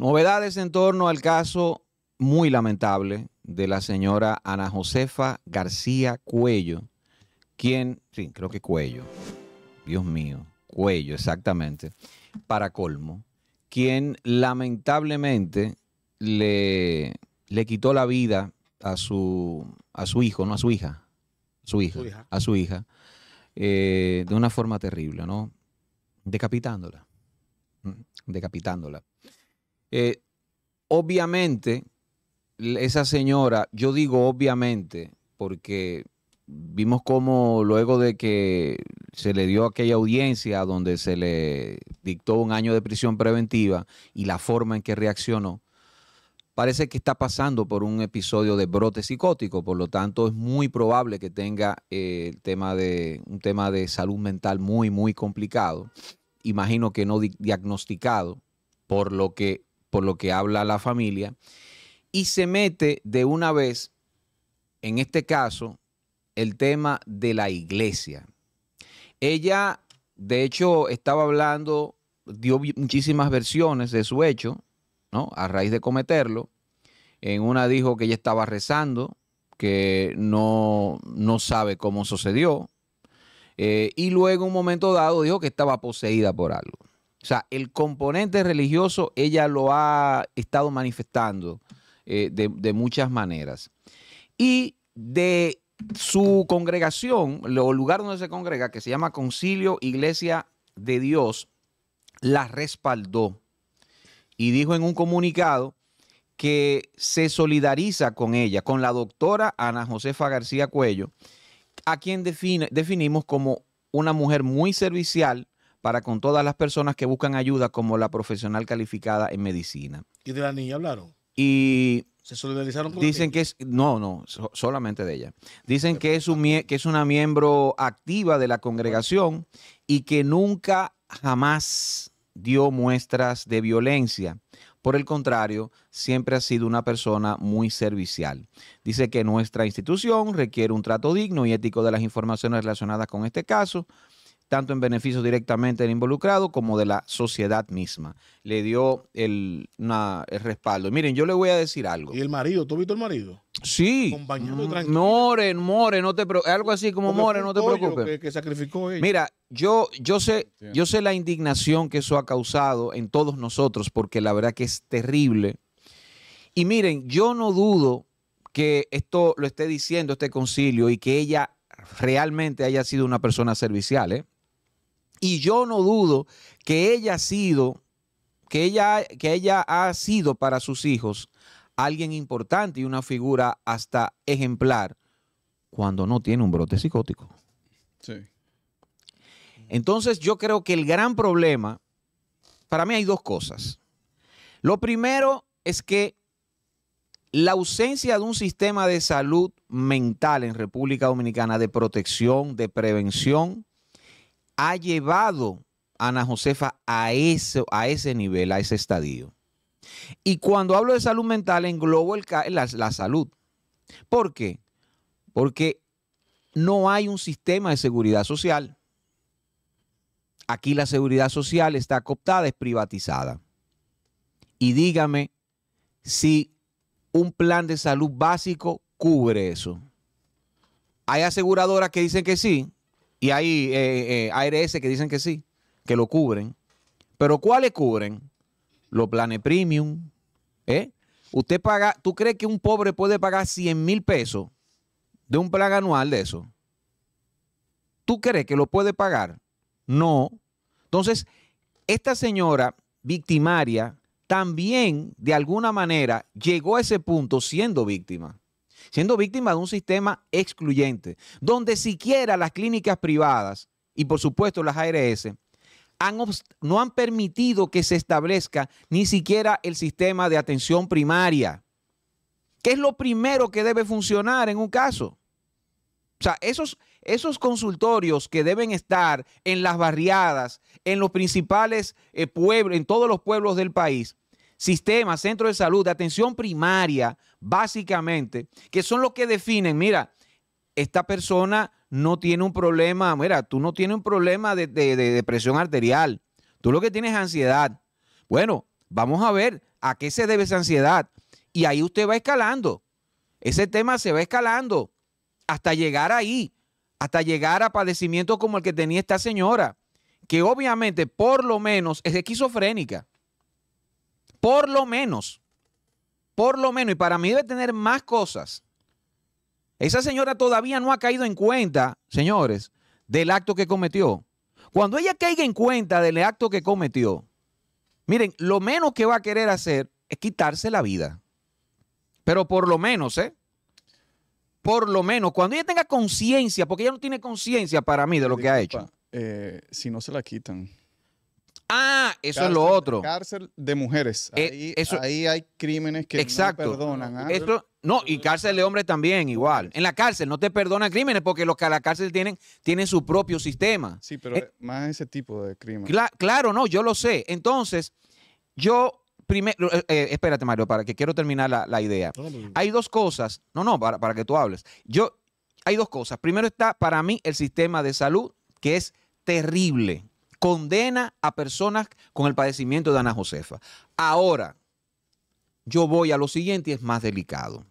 Novedades en torno al caso muy lamentable de la señora Ana Josefa García Cuello, quien, sí, creo que Cuello, Dios mío, Cuello, exactamente, para colmo, quien lamentablemente le, le quitó la vida a su, a su hijo, no a su hija, su hija, a su hija, eh, de una forma terrible, ¿no? Decapitándola, mm, decapitándola. Eh, obviamente, esa señora, yo digo obviamente, porque vimos cómo luego de que se le dio aquella audiencia donde se le dictó un año de prisión preventiva y la forma en que reaccionó, parece que está pasando por un episodio de brote psicótico, por lo tanto es muy probable que tenga eh, el tema de, un tema de salud mental muy, muy complicado, imagino que no diagnosticado, por lo que por lo que habla la familia, y se mete de una vez, en este caso, el tema de la iglesia. Ella, de hecho, estaba hablando, dio muchísimas versiones de su hecho, ¿no? A raíz de cometerlo. En una dijo que ella estaba rezando, que no, no sabe cómo sucedió. Eh, y luego, en un momento dado, dijo que estaba poseída por algo. O sea, el componente religioso ella lo ha estado manifestando eh, de, muchas maneras. Y de su congregación, el lugar donde se congrega, que se llama Concilio Iglesia de Dios, la respaldó y dijo en un comunicado que se solidariza con ella, con la doctora Ana Josefa García Cuello, a quien definimos como una mujer muy servicial, para con todas las personas que buscan ayuda como la profesional calificada en medicina. ¿Y de la niña hablaron? Y ¿Se solidarizaron con Dicen que es, no, no, solamente de ella. Dicen que es, un, que es una miembro activa de la congregación y que nunca jamás dio muestras de violencia. Por el contrario, siempre ha sido una persona muy servicial. Dice que nuestra institución requiere un trato digno y ético de las informaciones relacionadas con este caso tanto en beneficio directamente del involucrado como de la sociedad misma. Le dio el, respaldo. Miren, yo le voy a decir algo. ¿Y el marido? ¿Tú has visto el marido? Sí. Moren, mm, Moren, no te preocupes. Algo así como, more, Moren, no te preocupes. Que, que sacrificó ella. Mira, yo, yo, sé, yo sé la indignación que eso ha causado en todos nosotros, porque la verdad que es terrible. Y miren, yo no dudo que esto lo esté diciendo este concilio y que ella realmente haya sido una persona servicial. ¿eh? Y yo no dudo que ella ha sido, que ella, que ella ha sido para sus hijos alguien importante y una figura hasta ejemplar cuando no tiene un brote psicótico. Sí. Entonces yo creo que el gran problema, para mí hay dos cosas. Lo primero es que la ausencia de un sistema de salud mental en República Dominicana de protección, de prevención, ha llevado a Ana Josefa a, a ese nivel, a ese estadio. Y cuando hablo de salud mental, englobo el, la, la salud. ¿Por qué? Porque no hay un sistema de seguridad social. Aquí la seguridad social está cooptada, es privatizada. Y dígame si un plan de salud básico cubre eso. Hay aseguradoras que dicen que sí, y hay eh, eh ARS que dicen que sí, que lo cubren. Pero ¿cuáles cubren? Los planes premium. ¿eh? Usted paga, ¿tú crees que un pobre puede pagar 100 mil pesos de un plan anual de eso? ¿Tú crees que lo puede pagar? No. Entonces, esta señora victimaria también, de alguna manera, llegó a ese punto siendo víctima siendo víctima de un sistema excluyente, donde siquiera las clínicas privadas y por supuesto las ARS han no han permitido que se establezca ni siquiera el sistema de atención primaria, que es lo primero que debe funcionar en un caso. O sea, esos, esos consultorios que deben estar en las barriadas, en los principales eh, pueblos, en todos los pueblos del país, sistema, centro de salud, atención primaria, básicamente, que son los que definen, mira, esta persona no tiene un problema, mira, tú no tienes un problema de, de depresión arterial, tú lo que tienes es ansiedad. Bueno, vamos a ver a qué se debe esa ansiedad. Y ahí usted va escalando, ese tema se va escalando hasta llegar ahí, hasta llegar a padecimientos como el que tenía esta señora, que obviamente por lo menos es esquizofrénica. Por lo menos, por lo menos, y para mí debe tener más cosas. Esa señora todavía no ha caído en cuenta, señores, del acto que cometió. Cuando ella caiga en cuenta del acto que cometió, miren, lo menos que va a querer hacer es quitarse la vida. Pero por lo menos, ¿eh? Por lo menos, cuando ella tenga conciencia, porque ella no tiene conciencia para mí de lo que ha hecho. Eh, si no se la quitan, Ah, eso es lo otro. Cárcel de mujeres. Eh, ahí, ahí, hay crímenes que exacto. no perdonan. ¿ah? Esto, no, y cárcel de hombres también igual. En la cárcel no te perdonan crímenes porque los que a la cárcel tienen, tienen su propio sistema. Sí, pero eh, más ese tipo de crímenes. claro, no, yo lo sé. Entonces, yo primero, eh, espérate Mario, para que quiero terminar la, idea. hay dos cosas, no, no, para, para que tú hables. Yo, hay dos cosas. Primero está para mí el sistema de salud, que es terrible condena a personas con el padecimiento de Ana Josefa. Ahora, yo voy a lo siguiente y es más delicado.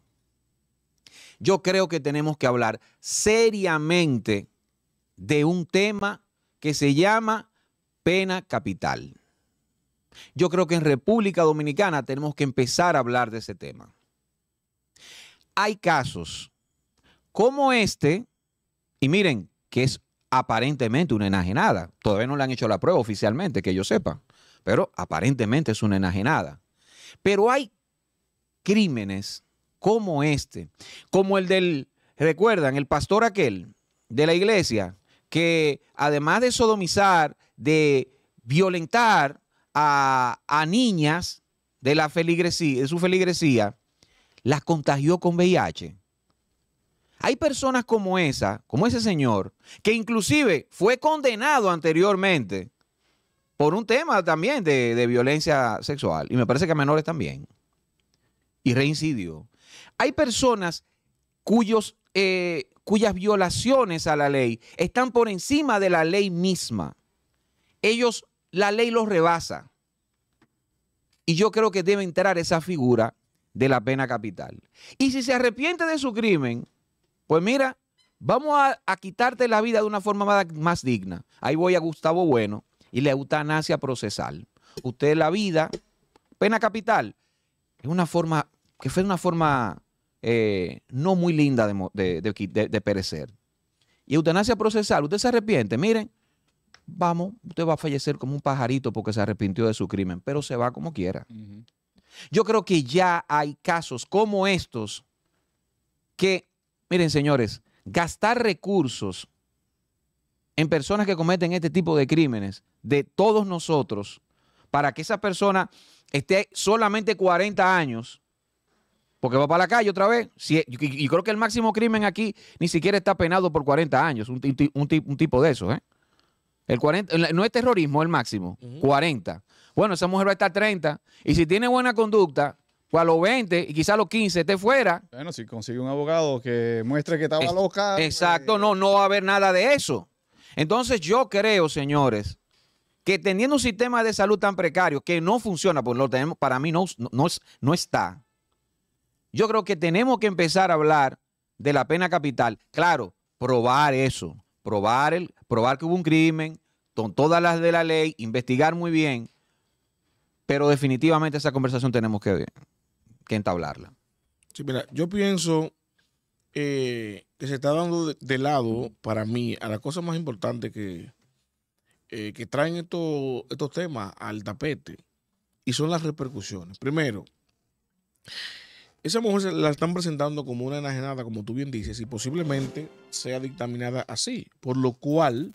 Yo creo que tenemos que hablar seriamente de un tema que se llama pena capital. Yo creo que en República Dominicana tenemos que empezar a hablar de ese tema. Hay casos como este, y miren que es aparentemente una enajenada. Todavía no le han hecho la prueba oficialmente, que yo sepa, pero aparentemente es una enajenada. Pero hay crímenes como este, como el del, recuerdan, el pastor aquel de la iglesia, que además de sodomizar, de violentar a, niñas de, la feligresía, de su feligresía, las contagió con VIH. Hay personas como esa, como ese señor, que inclusive fue condenado anteriormente por un tema también de, violencia sexual, y me parece que a menores también, y reincidió. Hay personas cuyos, eh, cuyas violaciones a la ley están por encima de la ley misma. Ellos, la ley los rebasa. Y yo creo que debe entrar esa figura de la pena capital. Y si se arrepiente de su crimen, pues mira, vamos a, quitarte la vida de una forma más, digna. Ahí voy a Gustavo Bueno y la eutanasia procesal. Usted la vida, pena capital, es una forma, que fue una forma eh, no muy linda de, perecer. Y eutanasia procesal, usted se arrepiente, miren, vamos, usted va a fallecer como un pajarito porque se arrepintió de su crimen, pero se va como quiera. Yo creo que ya hay casos como estos que Miren, señores, gastar recursos en personas que cometen este tipo de crímenes de todos nosotros para que esa persona esté solamente 40 años, porque va para la calle otra vez. y, creo que el máximo crimen aquí ni siquiera está penado por 40 años, un, tipo de eso ¿eh? El 40, no es terrorismo el máximo, 40. Bueno, esa mujer va a estar 30 y si tiene buena conducta, pues a los 20 y quizá a los 15 esté fuera. Bueno, si consigue un abogado que muestre que estaba loca. Pues, exacto, eh, no, no va a haber nada de eso. Entonces yo creo, señores, que teniendo un sistema de salud tan precario que no funciona, pues lo tenemos, para mí no, no, no está. Yo creo que tenemos que empezar a hablar de la pena capital. Claro, probar eso, probar, el, probar que hubo un crimen, con todas las de la ley, investigar muy bien, pero definitivamente esa conversación tenemos que ver que entablarla. Sí, mira, yo pienso eh, que se está dando de, lado para mí a la cosa más importante que, eh, que traen estos, temas al tapete y son las repercusiones. Primero, esa mujer la están presentando como una enajenada, como tú bien dices, y posiblemente sea dictaminada así, por lo cual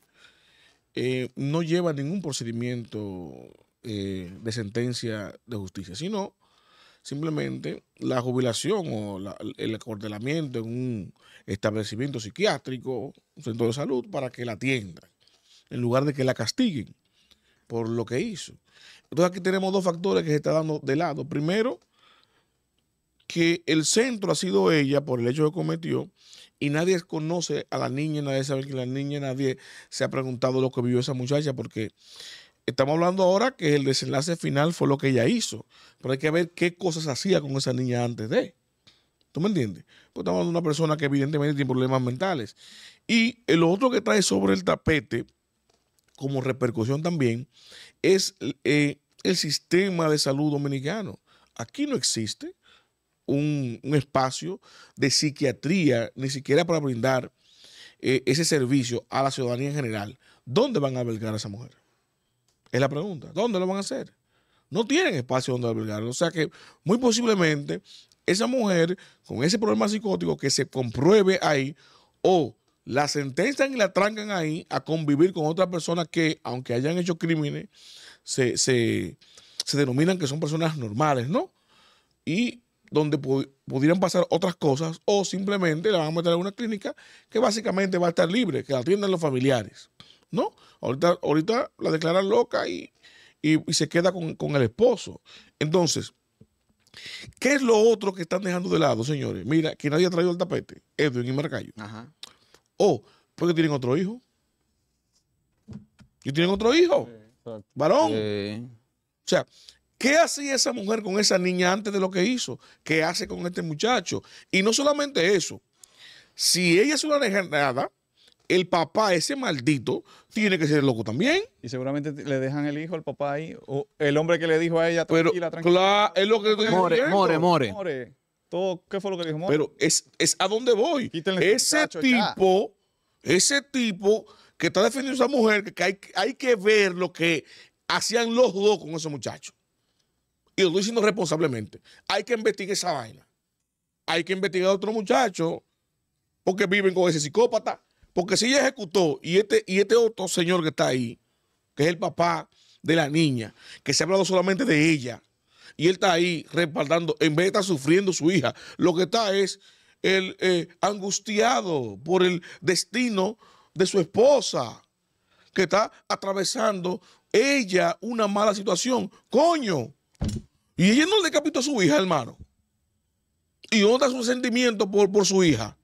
eh, no lleva ningún procedimiento de sentencia de justicia, sino simplemente la jubilación o el acordelamiento en un establecimiento psiquiátrico, un centro de salud, para que la atiendan, en lugar de que la castiguen por lo que hizo. Entonces aquí tenemos dos factores que se está dando de lado. Primero, que el centro ha sido ella por el hecho que cometió y nadie conoce a la niña, nadie sabe que la niña, nadie se ha preguntado lo que vivió esa muchacha porque Estamos hablando ahora que el desenlace final fue lo que ella hizo, pero hay que ver qué cosas hacía con esa niña antes de. ¿Tú me entiendes? Pues estamos hablando de una persona que evidentemente tiene problemas mentales. Y lo otro que trae sobre el tapete, como repercusión también, es eh, el sistema de salud dominicano. Aquí no existe un, espacio de psiquiatría, ni siquiera para brindar eh, ese servicio a la ciudadanía en general. ¿Dónde van a albergar a esa mujer? Es la pregunta. ¿Dónde lo van a hacer? No tienen espacio donde albergarlo. O sea que muy posiblemente esa mujer con ese problema psicótico que se compruebe ahí o la sentencian y la trancan ahí a convivir con otras personas que, aunque hayan hecho crímenes, se, denominan que son personas normales, ¿no? Y donde pudieran pasar otras cosas o simplemente la van a meter a una clínica que básicamente va a estar libre, que la atiendan los familiares. No, ahorita, ahorita la declaran loca y, y, se queda con, el esposo. Entonces, ¿qué es lo otro que están dejando de lado, señores? Mira, que nadie ha traído el tapete, Edwin y Marcayo. Ajá. O, oh, porque tienen otro hijo. Y tienen otro hijo. Varón. O sea, ¿Qué hacía esa mujer con esa niña antes de lo que hizo? ¿Qué hace con este muchacho? Y no solamente eso. Si ella es una nada, el papá, ese maldito, tiene que ser loco también. Y seguramente le dejan el hijo, el papá ahí, o el hombre que le dijo a ella, tranquila, Pero, es lo que estoy more, more, more, more. ¿Qué fue lo que dijo more? Pero es, a dónde voy. ese tipo, ese tipo que está defendiendo a esa mujer, que hay, hay que ver lo que hacían los dos con ese muchacho. Y lo estoy diciendo responsablemente. Hay que investigar esa vaina. Hay que investigar a otro muchacho porque viven con ese psicópata porque si ella ejecutó y este, y este otro señor que está ahí, que es el papá de la niña, que se ha hablado solamente de ella, y él está ahí respaldando, en vez de estar sufriendo su hija, lo que está es el eh, angustiado por el destino de su esposa, que está atravesando ella una mala situación. Coño. Y ella no decapitó a su hija, hermano. Y está su sentimiento por, por su hija.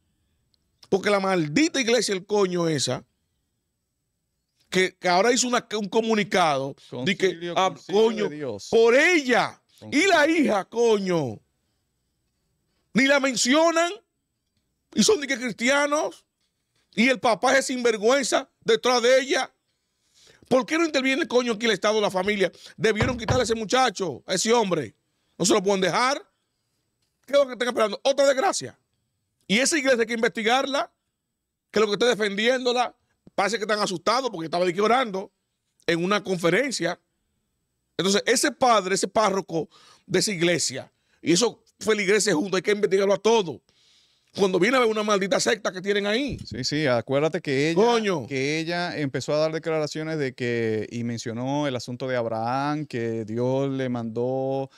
Porque la maldita iglesia, el coño esa, que, ahora hizo un comunicado que, ah, coño, por ella y la hija, coño, ni la mencionan y son ni que cristianos y el papá es sinvergüenza detrás de ella. ¿Por qué no interviene, coño, aquí el Estado, la familia? Debieron quitarle a ese muchacho, a ese hombre. No se lo pueden dejar. ¿Qué es lo que están esperando? Otra desgracia. Y esa iglesia hay que investigarla, que lo que está defendiéndola, parece que están asustados porque estaba aquí orando en una conferencia. Entonces, ese padre, ese párroco de esa iglesia, y eso fue la iglesia junto, hay que investigarlo a todo. Cuando viene a ver una maldita secta que tienen ahí. Sí, sí, acuérdate que ella, que ella empezó a dar declaraciones de que, y mencionó el asunto de Abraham, que Dios le mandó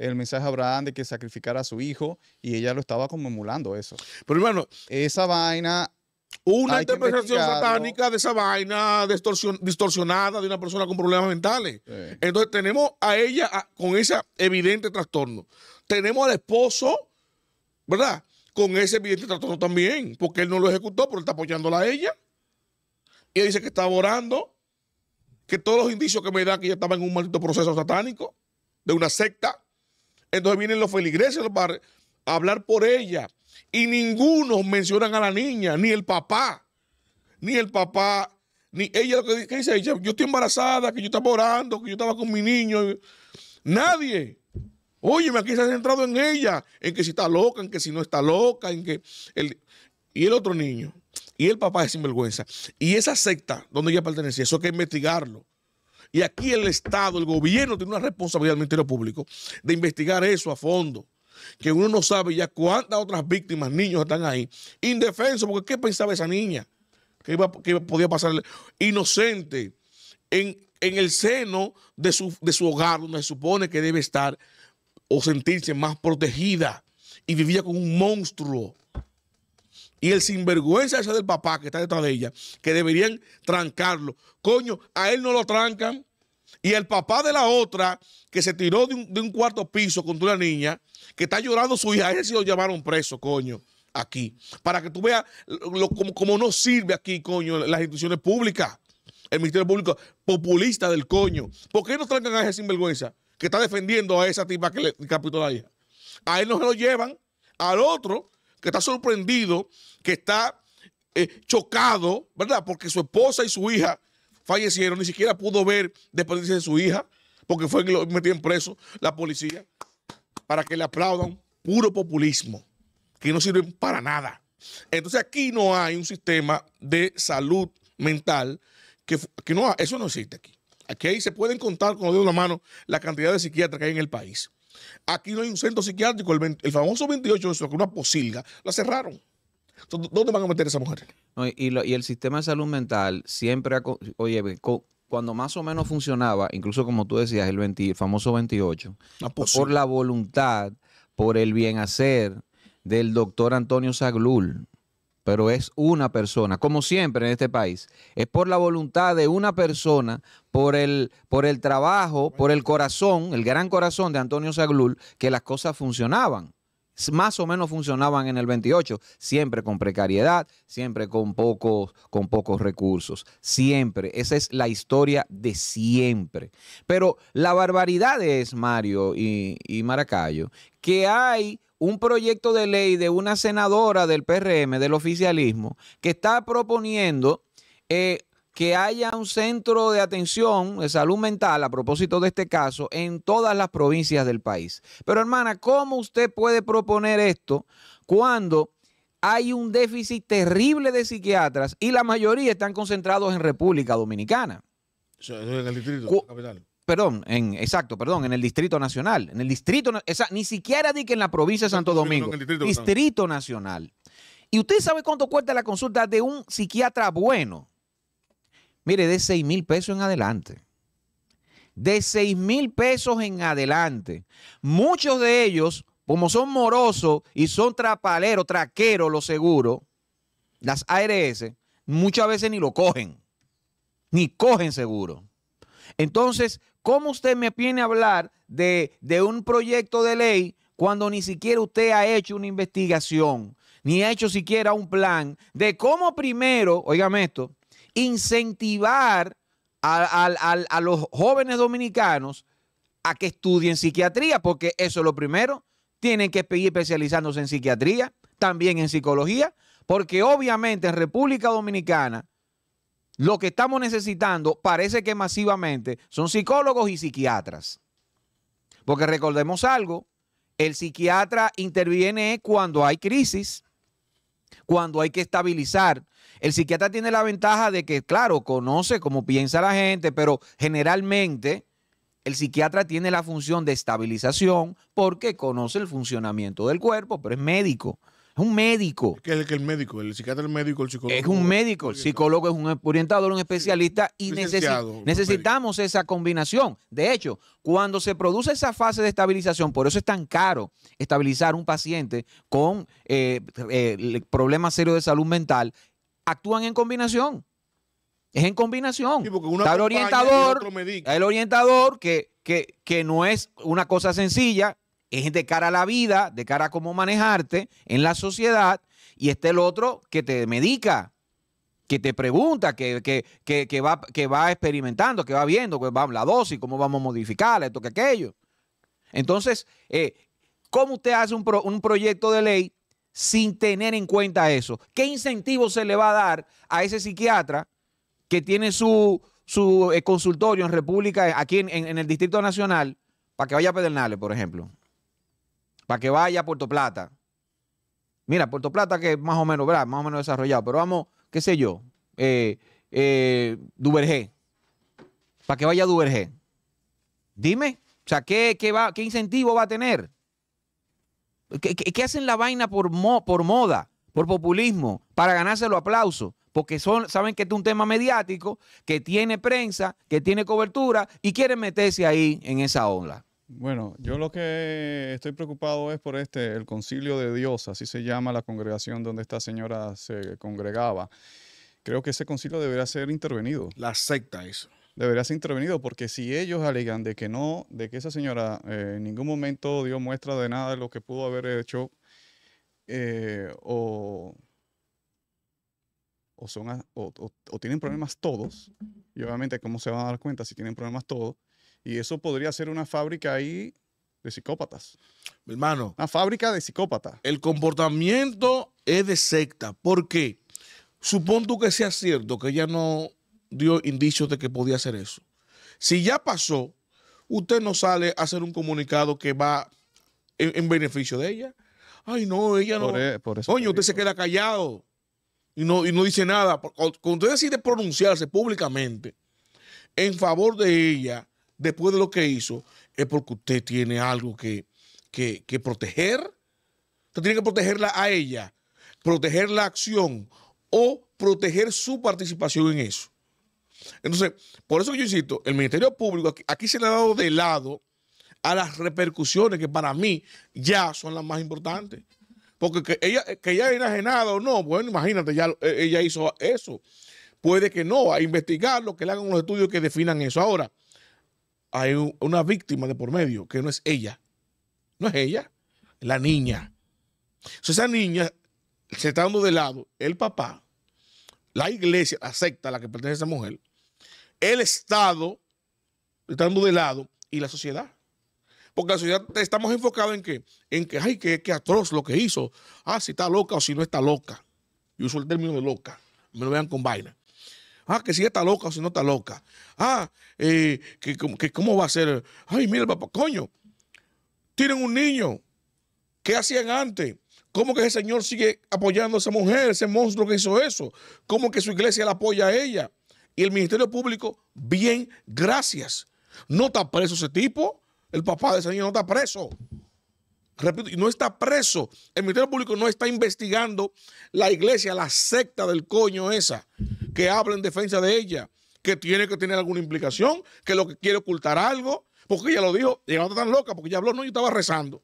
el mensaje a Abraham de que sacrificara a su hijo y ella lo estaba como eso. Pero hermano, esa vaina una interpretación satánica de esa vaina distorsionada de una persona con problemas mentales. Entonces tenemos a ella con ese evidente trastorno. Tenemos al esposo, ¿verdad? Con ese evidente trastorno también, porque él no lo ejecutó, pero él está apoyándola a ella. Y dice que estaba orando, que todos los indicios que me da que ella estaba en un maldito proceso satánico, de una secta. Entonces vienen los feligreses para hablar por ella. Y ninguno mencionan a la niña, ni el papá, ni el papá, ni ella. que dice Yo estoy embarazada, que yo estaba orando, que yo estaba con mi niño. Nadie. Óyeme, aquí se ha centrado en ella, en que si está loca, en que si no está loca, en que... El... Y el otro niño, y el papá es sinvergüenza. Y esa secta donde ella pertenecía, eso hay que investigarlo. Y aquí el Estado, el gobierno tiene una responsabilidad del Ministerio Público de investigar eso a fondo. Que uno no sabe ya cuántas otras víctimas, niños están ahí, indefensos, porque ¿qué pensaba esa niña? Que, iba, podía pasar inocente en, el seno de su, de su hogar, donde se supone que debe estar o sentirse más protegida y vivía con un monstruo y el sinvergüenza ese del papá que está detrás de ella, que deberían trancarlo. Coño, a él no lo trancan. Y el papá de la otra, que se tiró de un, cuarto piso contra una niña, que está llorando su hija, a él sí lo llevaron preso, coño, aquí. Para que tú veas lo, como, no sirve aquí, coño, las instituciones públicas, el Ministerio Público populista del coño. ¿Por qué no trancan a ese sinvergüenza que está defendiendo a esa tipa que le capitó la hija? A él no se lo llevan, al otro que está sorprendido, que está eh, chocado, ¿verdad? Porque su esposa y su hija fallecieron, ni siquiera pudo ver después de su hija, porque fue que lo metieron preso la policía, para que le aplaudan puro populismo, que no sirven para nada. Entonces aquí no hay un sistema de salud mental que, no, eso no existe aquí. Aquí se pueden contar con los dedos de la mano la cantidad de psiquiatras que hay en el país. Aquí no hay un centro psiquiátrico. El, famoso 28 una posilga, la cerraron. Entonces, ¿Dónde van a meter a esa mujer? y, el sistema de salud mental siempre, ha, oye, cuando más o menos funcionaba, incluso como tú decías, el, famoso 28, por la voluntad, por el bienhacer del doctor Antonio Zaglul, pero es una persona, como siempre en este país. Es por la voluntad de una persona, por el, por el trabajo, por el corazón, el gran corazón de Antonio Saglul, que las cosas funcionaban más o menos funcionaban en el 28, siempre con precariedad, siempre con pocos, con pocos recursos, siempre. Esa es la historia de siempre. Pero la barbaridad es, Mario y, y Maracayo, que hay un proyecto de ley de una senadora del PRM, del oficialismo, que está proponiendo eh, que haya un centro de atención de salud mental, a propósito de este caso, en todas las provincias del país. Pero hermana, ¿cómo usted puede proponer esto cuando hay un déficit terrible de psiquiatras y la mayoría están concentrados en República Dominicana? en el distrito, capital perdón, en, exacto, perdón, en el Distrito Nacional, en el Distrito, Nacional. ni siquiera di que en la provincia de Santo Domingo, Distrito, Nacional. Y usted sabe cuánto cuesta la consulta de un psiquiatra bueno. Mire, de 6 mil pesos en adelante. De 6 mil pesos en adelante. Muchos de ellos, como son morosos y son trapaleros, traqueros, lo seguro, las ARS, muchas veces ni lo cogen. Ni cogen seguro. Entonces, ¿Cómo usted me viene a hablar de, un proyecto de ley cuando ni siquiera usted ha hecho una investigación, ni ha hecho siquiera un plan de cómo primero, oígame esto, incentivar a, los jóvenes dominicanos a que estudien psiquiatría, porque eso es lo primero. Tienen que seguir especializándose en psiquiatría, también en psicología, porque obviamente en República Dominicana lo que estamos necesitando parece que masivamente son psicólogos y psiquiatras. Porque recordemos algo, el psiquiatra interviene cuando hay crisis, cuando hay que estabilizar. El psiquiatra tiene la ventaja de que, claro, conoce cómo piensa la gente, pero generalmente el psiquiatra tiene la función de estabilización porque conoce el funcionamiento del cuerpo, pero es médico. Es un médico. Es que es el médico, el psiquiatra el médico, el psicólogo. Es un médico, el psicólogo es un orientador, un especialista y necesitamos esa combinación. De hecho, cuando se produce esa fase de estabilización, por eso es tan caro estabilizar un paciente con eh, eh, problemas serios de salud mental, actúan en combinación. Es en combinación. Sí, Está el orientador, el orientador que, que, que no es una cosa sencilla, es de cara a la vida, de cara a cómo manejarte en la sociedad, y este el otro que te medica, que te pregunta, que, va, que va experimentando, que va viendo, va la dosis, cómo vamos a modificarla, esto que aquello. Entonces, eh, ¿cómo usted hace un, un proyecto de ley sin tener en cuenta eso? ¿Qué incentivo se le va a dar a ese psiquiatra que tiene su, su eh, consultorio en República, aquí en, el Distrito Nacional, para que vaya a Pedernales, por ejemplo, para que vaya a Puerto Plata. Mira, Puerto Plata que es más o menos, ¿verdad? Más o menos desarrollado, pero vamos, qué sé yo, eh, eh, Duvergé, para que vaya a Duvergé. Dime, o sea, ¿qué, va, ¿qué incentivo va a tener? ¿Qué, hacen la vaina por, por moda, por populismo, para ganarse los aplausos? Porque son, saben que este es un tema mediático, que tiene prensa, que tiene cobertura y quieren meterse ahí en esa onda. Bueno, yo lo que estoy preocupado es por este, el concilio de Dios, así se llama la congregación donde esta señora se congregaba. Creo que ese concilio debería ser intervenido. La secta eso. Debería ser intervenido porque si ellos alegan de que no, de que esa señora eh, en ningún momento dio muestra de nada de lo que pudo haber hecho eh, o, son, o tienen problemas todos, y obviamente cómo se van a dar cuenta si tienen problemas todos, y eso podría ser una fábrica ahí de psicópatas. Mi hermano. Una fábrica de psicópatas. El comportamiento es de secta. ¿Por qué? Supongo que sea cierto que ella no dio indicios de que podía hacer eso. Si ya pasó, usted no sale a hacer un comunicado que va en, beneficio de ella. Ay, no, ella no. E, Coño, usted se queda callado y no, y no dice nada. Cuando usted decide pronunciarse públicamente en favor de ella, después de lo que hizo, es porque usted tiene algo que, proteger. Usted tiene que protegerla a ella, proteger la acción o proteger su participación en eso. Entonces, por eso que yo insisto, el Ministerio Público aquí, se le ha dado de lado a las repercusiones que para mí ya son las más importantes. Porque que ella, que ella enajenada o no, bueno, imagínate, ya eh, ella hizo eso. Puede que no, a investigarlo, que le hagan los estudios que definan eso. Ahora, hay una víctima de por medio, que no es ella. No es ella, la niña. esa niña se está dando de lado el papá, la iglesia, acepta a la que pertenece a esa mujer, el Estado está dando de lado y la sociedad. Porque la sociedad estamos enfocados en que, en que, ay, qué atroz lo que hizo. Ah, si está loca o si no está loca. yo uso el término de loca. Me lo vean con vaina. Ah, que si está loca o si no está loca. Ah, eh, que, cómo va a ser. Ay, mira, papá, coño. Tienen un niño. ¿Qué hacían antes? ¿Cómo que ese señor sigue apoyando a esa mujer, ese monstruo que hizo eso? ¿Cómo que su iglesia la apoya a ella? Y el Ministerio Público, bien, gracias. No está preso ese tipo. El papá de ese niño no está preso. Repito, no está preso. El Ministerio Público no está investigando la iglesia, la secta del coño esa que habla en defensa de ella, que tiene que tener alguna implicación, que lo que quiere ocultar algo, porque ella lo dijo, ella no tan loca, porque ella habló, no, yo estaba rezando.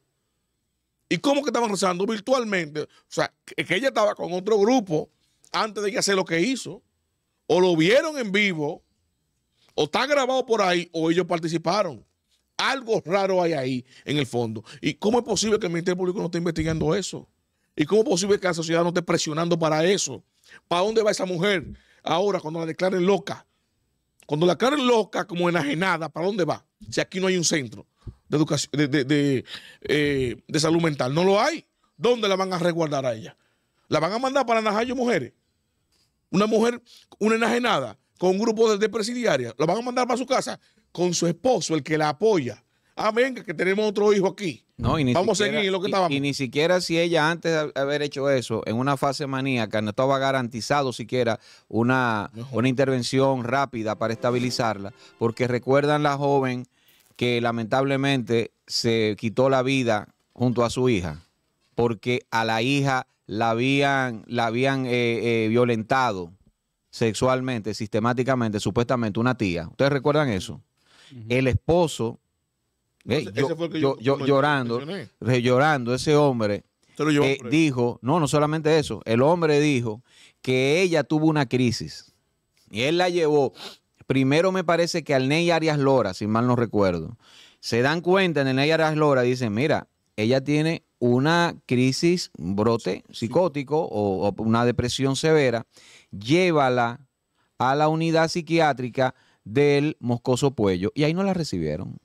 ¿Y cómo que estaban rezando? Virtualmente. O sea, que ella estaba con otro grupo antes de que hacer lo que hizo, o lo vieron en vivo, o está grabado por ahí, o ellos participaron. Algo raro hay ahí en el fondo. ¿Y cómo es posible que el Ministerio Público no esté investigando eso? ¿Y cómo es posible que la sociedad no esté presionando para eso? ¿Para dónde va esa mujer? Ahora, cuando la declaren loca, cuando la declaren loca como enajenada, ¿para dónde va? Si aquí no hay un centro de educación, eh, de, salud mental, no lo hay. ¿Dónde la van a resguardar a ella? ¿La van a mandar para Najayo mujeres? Una mujer, una enajenada, con un grupo de, presidiarias, la van a mandar para su casa con su esposo, el que la apoya amén, ah, que tenemos otro hijo aquí. No, y ni Vamos siquiera, a seguir lo que estábamos. Y, ni siquiera si ella antes de haber hecho eso, en una fase maníaca, no estaba garantizado siquiera una, intervención rápida para estabilizarla, porque recuerdan la joven que lamentablemente se quitó la vida junto a su hija, porque a la hija la habían, la habían eh, eh, violentado sexualmente, sistemáticamente, supuestamente una tía. ¿Ustedes recuerdan eso? El esposo yo, llorando, llorando, ese eh, hombre dijo, no, no solamente eso, el hombre dijo que ella tuvo una crisis y él la llevó, primero me parece que al Ney Arias Lora, si mal no recuerdo, se dan cuenta en el Ney Arias Lora, dicen, mira, ella tiene una crisis, brote psicótico o, o una depresión severa, llévala a la unidad psiquiátrica del Moscoso Puello y ahí no la recibieron.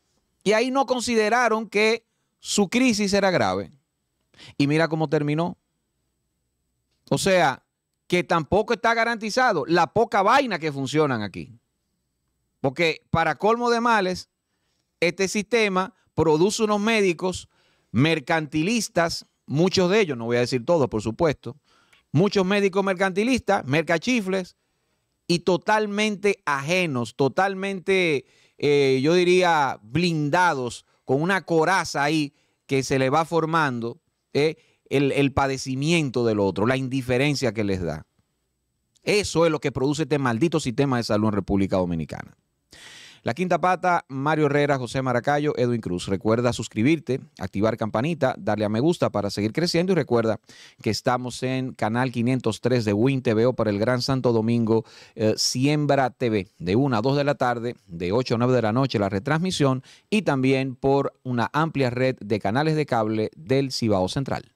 Y ahí no consideraron que su crisis era grave. Y mira cómo terminó. O sea, que tampoco está garantizado la poca vaina que funcionan aquí. Porque para colmo de males, este sistema produce unos médicos mercantilistas, muchos de ellos, no voy a decir todos, por supuesto, muchos médicos mercantilistas, mercachifles, y totalmente ajenos, totalmente eh, yo diría, blindados, con una coraza ahí que se le va formando eh, el, el padecimiento del otro, la indiferencia que les da. Eso es lo que produce este maldito sistema de salud en República Dominicana. La quinta pata, Mario Herrera, José Maracayo, Edwin Cruz. Recuerda suscribirte, activar campanita, darle a me gusta para seguir creciendo y recuerda que estamos en canal 503 de Win TVO para el Gran Santo Domingo, eh, Siembra TV, de 1 a 2 de la tarde, de 8 a 9 de la noche la retransmisión y también por una amplia red de canales de cable del Cibao Central.